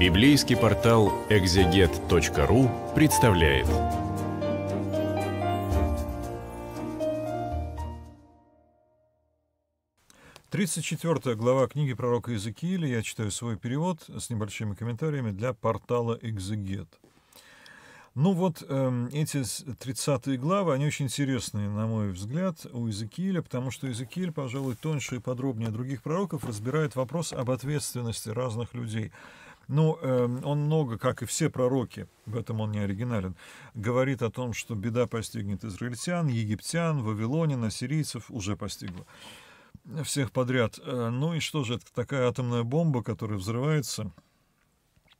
Библейский портал экзегет.ру представляет. Тридцать четвертая глава книги пророка Иезекииля. Я читаю свой перевод с небольшими комментариями для портала «Экзегет». Ну вот, э, эти тридцатые главы, они очень интересные, на мой взгляд, у Иезекииля, потому что Иезекииль, пожалуй, тоньше и подробнее других пророков разбирает вопрос об ответственности разных людей – ну, э, он много, как и все пророки, в этом он не оригинален, говорит о том, что беда постигнет израильтян, египтян, вавилонин, ассирийцев, уже постигла всех подряд. Э, ну и что же, это такая атомная бомба, которая взрывается –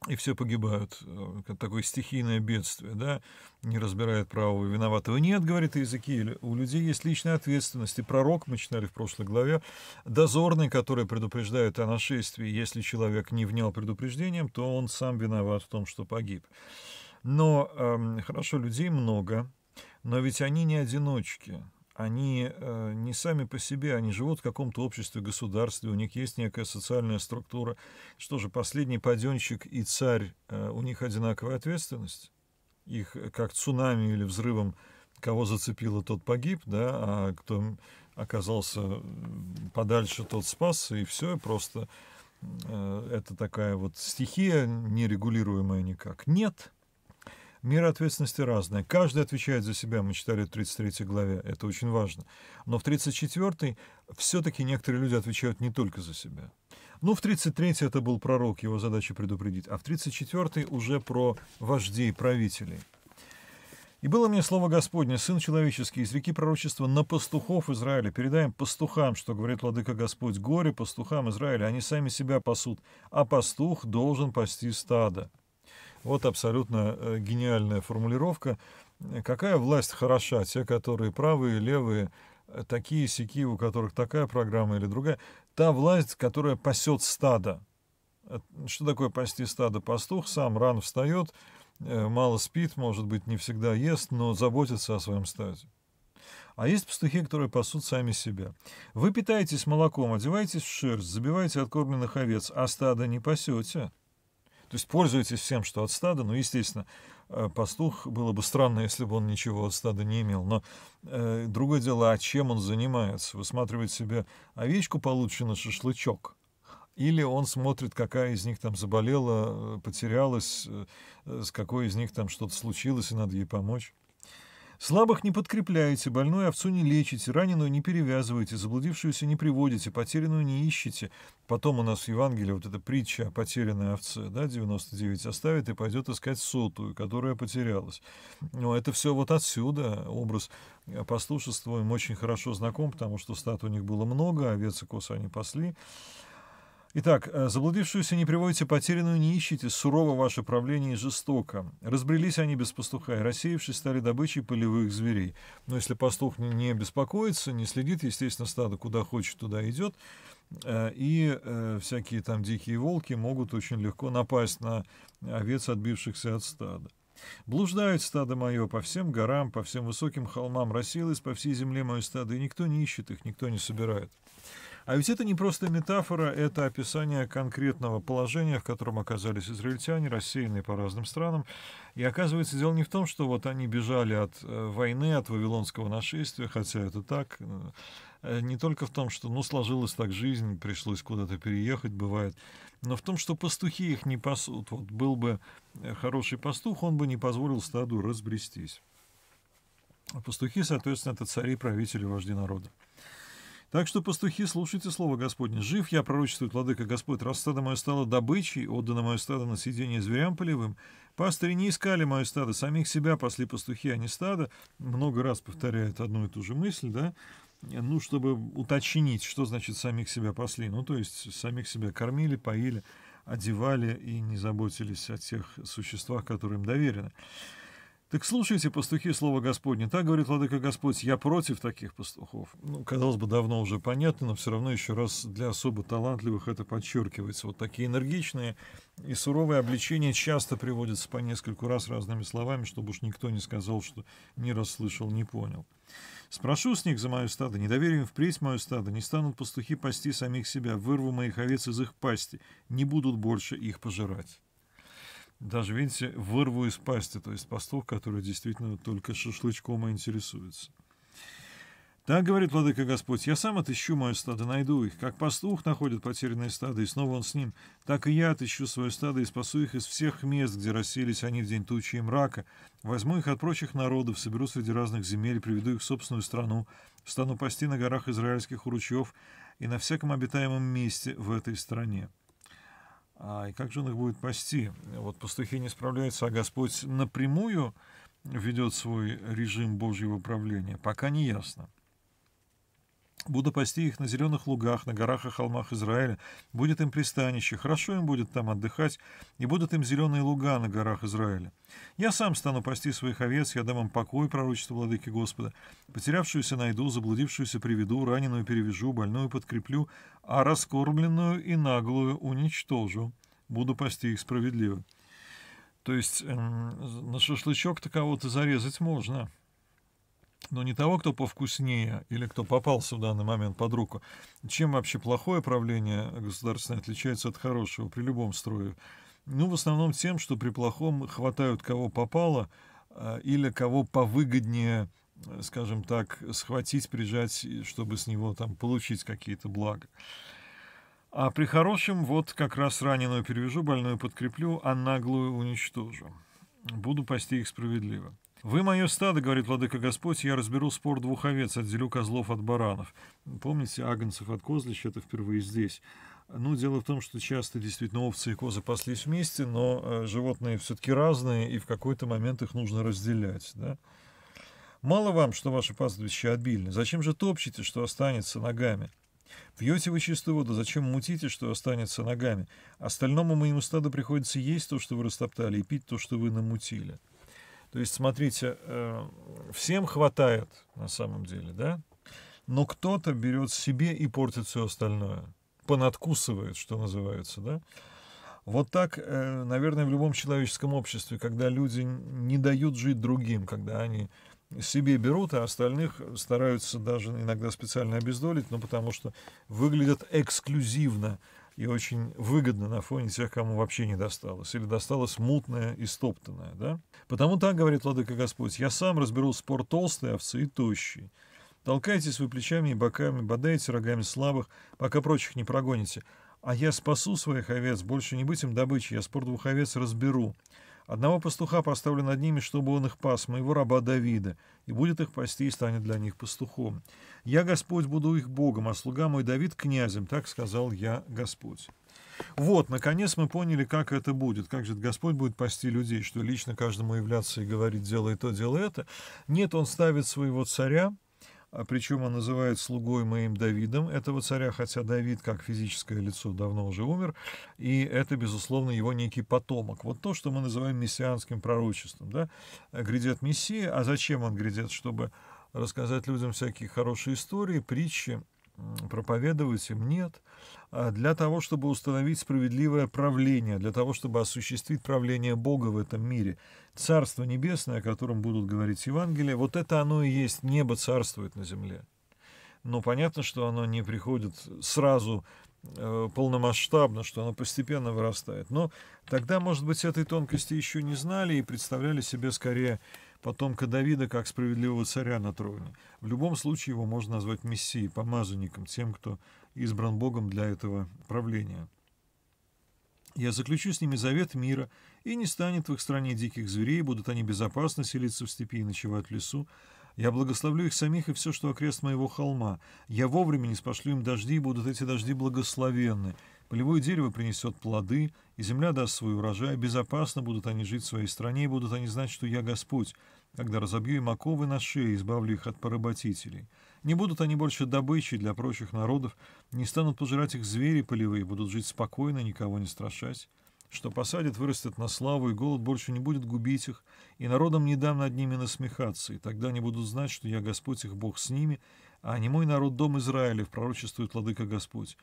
и все погибают. Э, как такое стихийное бедствие, да, не разбирает правого и виноватого. Нет, говорит Иезекииль, у людей есть личная ответственность. И пророк, мы читали в прошлой главе, дозорный, который предупреждает о нашествии. Если человек не внял предупреждением, то он сам виноват в том, что погиб. Но, э, хорошо, людей много, но ведь они не одиночки они э, не сами по себе, они живут в каком-то обществе, государстве, у них есть некая социальная структура. Что же, последний паденщик и царь, э, у них одинаковая ответственность? Их э, как цунами или взрывом, кого зацепило, тот погиб, да, а кто оказался подальше, тот спасся, и все, просто э, это такая вот стихия, нерегулируемая никак. Нет, Меры ответственности разные. Каждый отвечает за себя, мы читали в 33 главе, это очень важно. Но в 34 все-таки некоторые люди отвечают не только за себя. Ну, в 33 это был пророк, его задача предупредить, а в 34 уже про вождей, правителей. «И было мне слово Господне, Сын Человеческий, из реки пророчества на пастухов Израиля. Передаем пастухам, что говорит Владыка Господь, горе пастухам Израиля, они сами себя пасут, а пастух должен пасти стадо». Вот абсолютно э, гениальная формулировка. Какая власть хороша? Те, которые правые, левые, э, такие сики, у которых такая программа или другая. Та власть, которая пасет стадо. Э, что такое пасти стадо? Пастух сам рано встает, мало спит, может быть, не всегда ест, но заботится о своем стаде. А есть пастухи, которые пасут сами себя. Вы питаетесь молоком, одеваетесь в шерсть, забиваете откормленных овец, а стадо не пасете. То есть пользуйтесь всем, что от стада, но, ну, естественно, э, пастух, было бы странно, если бы он ничего от стада не имел. Но э, другое дело, а чем он занимается? Высматривает себе овечку получше на шашлычок? Или он смотрит, какая из них там заболела, э, потерялась, э, с какой из них там что-то случилось, и надо ей помочь? Слабых не подкрепляете, больную овцу не лечите, раненую не перевязываете, заблудившуюся не приводите, потерянную не ищете. Потом у нас в Евангелии вот эта притча о потерянной овце, да, 99 оставит и пойдет искать сотую, которая потерялась. Но это все вот отсюда. Образ э, послушества им очень хорошо знаком, потому что стад у них было много, овец и косы они пасли. Итак, э, заблудившуюся не приводите, потерянную не ищите, сурово ваше правление и жестоко. Разбрелись они без пастуха, и рассеявшись стали добычей полевых зверей. Но если пастух не беспокоится, не следит, естественно, стадо куда хочет, туда идет, э, и э, всякие там дикие волки могут очень легко напасть на овец, отбившихся от стада. Блуждает стадо мое по всем горам, по всем высоким холмам, рассеялось по всей земле мое стадо, и никто не ищет их, никто не собирает. А ведь это не просто метафора, это описание конкретного положения, в котором оказались израильтяне, рассеянные по разным странам. И оказывается, дело не в том, что вот они бежали от э, войны, от вавилонского нашествия, хотя это так. Э, э, не только в том, что ну сложилась так жизнь, пришлось куда-то переехать, бывает, но в том, что пастухи их не пасут. Вот был бы хороший пастух, он бы не позволил стаду разбрестись. А пастухи, соответственно, это цари, правители, вожди народа. Так что, пастухи, слушайте слово Господне. Жив я, пророчествует владыка Господь, раз стадо мое стало добычей, отдано мое стадо на съедение зверям полевым. Пастыри не искали мое стадо, самих себя пасли пастухи, а не стадо. Много раз повторяют одну и ту же мысль, да? Ну, чтобы уточнить, что значит самих себя пасли. Ну, то есть самих себя кормили, поили, одевали и не заботились о тех существах, которым им доверены. Так слушайте, пастухи, слово Господне. Так говорит Владыка Господь, я против таких пастухов. Ну, казалось бы, давно уже понятно, но все равно еще раз для особо талантливых это подчеркивается. Вот такие энергичные и суровые обличения часто приводятся по нескольку раз разными словами, чтобы уж никто не сказал, что не расслышал, не понял. Спрошу с них за мое стадо, не доверю им впредь мое стадо, не станут пастухи пасти самих себя, вырву моих овец из их пасти, не будут больше их пожирать даже, видите, вырву из пасти, то есть пастух, который действительно только шашлычком и интересуется. Так говорит Владыка Господь, я сам отыщу мое стадо, найду их. Как пастух находит потерянное стадо, и снова он с ним, так и я отыщу свое стадо и спасу их из всех мест, где расселись они в день тучи и мрака. Возьму их от прочих народов, соберу среди разных земель, приведу их в собственную страну, стану пасти на горах израильских у ручьев и на всяком обитаемом месте в этой стране. А, и как же он их будет пасти? Вот пастухи не справляются, а Господь напрямую ведет свой режим Божьего правления, пока не ясно. Буду пасти их на зеленых лугах, на горах и холмах Израиля. Будет им пристанище, хорошо им будет там отдыхать, и будут им зеленые луга на горах Израиля. Я сам стану пасти своих овец, я дам им покой, пророчество владыки Господа. Потерявшуюся найду, заблудившуюся приведу, раненую перевяжу, больную подкреплю, а раскормленную и наглую уничтожу. Буду пасти их справедливо». То есть на шашлычок-то кого-то зарезать можно но не того, кто повкуснее или кто попался в данный момент под руку. Чем вообще плохое правление государственное отличается от хорошего при любом строе? Ну, в основном тем, что при плохом хватают кого попало а, или кого повыгоднее, э, скажем так, схватить, прижать, чтобы с него там получить какие-то блага. А при хорошем вот как раз раненую перевяжу, больную подкреплю, а наглую уничтожу. Буду пасти их справедливо. «Вы мое стадо, — говорит владыка Господь, — я разберу спор двух овец, отделю козлов от баранов». Помните, агнцев от козлищ — это впервые здесь. Ну, дело в том, что часто действительно овцы и козы паслись вместе, но э, животные все-таки разные, и в какой-то момент их нужно разделять. Да? Мало вам, что ваши пастбища обильны. Зачем же топчете, что останется ногами? Пьете вы чистую воду, зачем мутите, что останется ногами? Остальному моему стаду приходится есть то, что вы растоптали, и пить то, что вы намутили. То есть, смотрите, э, всем хватает на самом деле, да? Но кто-то берет себе и портит все остальное. Понадкусывает, что называется, да? Вот так, э, наверное, в любом человеческом обществе, когда люди не дают жить другим, когда они себе берут, а остальных стараются даже иногда специально обездолить, ну, потому что выглядят эксклюзивно, и очень выгодно на фоне тех, кому вообще не досталось, или досталось мутное и стоптанное. Да? Потому так говорит Владыка Господь, я сам разберу спор толстой овцы и тощей. Толкайтесь вы плечами и боками, бодайте рогами слабых, пока прочих не прогоните. А я спасу своих овец, больше не быть им добычей, я спор двух овец разберу. Одного пастуха поставлю над ними, чтобы он их пас, моего раба Давида, и будет их пасти, и станет для них пастухом. Я, Господь, буду их Богом, а слуга мой Давид князем, так сказал я Господь». Вот, наконец мы поняли, как это будет, как же Господь будет пасти людей, что лично каждому являться и говорить «делай то, делай это». Нет, он ставит своего царя, а причем он называет слугой моим Давидом этого царя, хотя Давид как физическое лицо давно уже умер, и это, безусловно, его некий потомок. Вот то, что мы называем мессианским пророчеством. Да? Э, грядет Мессия, а зачем он грядет? Чтобы рассказать людям всякие хорошие истории, притчи, проповедовать им? Нет. Нет а, для того, чтобы установить справедливое правление, для того, чтобы осуществить правление Бога в этом мире. Царство Небесное, о котором будут говорить Евангелие, вот это оно и есть, небо царствует на земле. Но понятно, что оно не приходит сразу э, полномасштабно, что оно постепенно вырастает. Но тогда, может быть, этой тонкости еще не знали и представляли себе скорее потомка Давида как справедливого царя на троне. В любом случае его можно назвать мессией, помазанником, тем, кто избран Богом для этого правления. Я заключу с ними завет мира, и не станет в их стране диких зверей, будут они безопасно селиться в степи и ночевать в лесу. Я благословлю их самих и все, что окрест моего холма. Я вовремя не спошлю им дожди, и будут эти дожди благословенны. Полевое дерево принесет плоды, и земля даст свой урожай. Безопасно будут они жить в своей стране, и будут они знать, что я Господь, когда разобью им оковы на шее, избавлю их от поработителей». Не будут они больше добычей для прочих народов, не станут пожирать их звери полевые, будут жить спокойно, никого не страшась. Что посадят, вырастет на славу, и голод больше не будет губить их, и народам не дам над ними насмехаться, и тогда они будут знать, что я Господь их Бог с ними, а не мой народ дом Израилев, пророчествует Владыка Господь.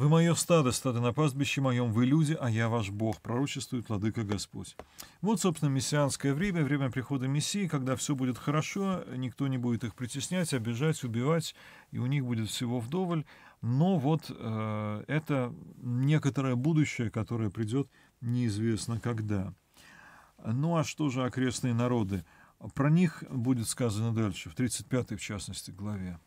«Вы мое стадо, стадо на пастбище моем, вы люди, а я ваш Бог», пророчествует Владыка Господь. Вот, собственно, мессианское время, время прихода Мессии, когда все будет хорошо, никто не будет их притеснять, обижать, убивать, и у них будет всего вдоволь. Но вот э, это некоторое будущее, которое придет неизвестно когда. Ну а что же окрестные народы? Про них будет сказано дальше, в 35-й, в частности, главе.